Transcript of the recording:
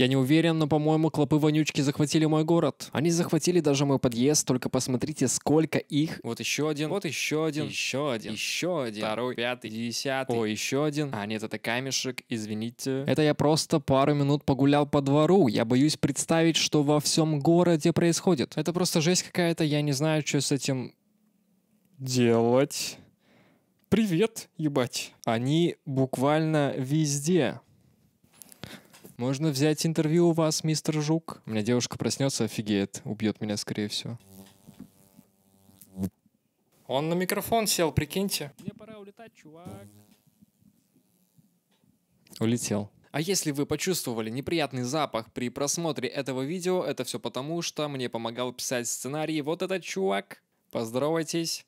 Я не уверен, но, по-моему, клопы-вонючки захватили мой город. Они захватили даже мой подъезд, только посмотрите, сколько их. Вот еще один, вот еще один, еще один, еще один, второй, пятый, десятый. О, еще один. А, нет, это камешек, извините. Это я просто пару минут погулял по двору. Я боюсь представить, что во всем городе происходит. Это просто жесть какая-то, я не знаю, что с этим делать. Привет, ебать. Они буквально везде. Можно взять интервью у вас, мистер Жук? У меня девушка проснется, офигеет, убьет меня, скорее всего. Он на микрофон сел, прикиньте. Мне пора улетать, чувак. Улетел. А если вы почувствовали неприятный запах при просмотре этого видео, это все потому, что мне помогал писать сценарий вот этот чувак. Поздоровайтесь.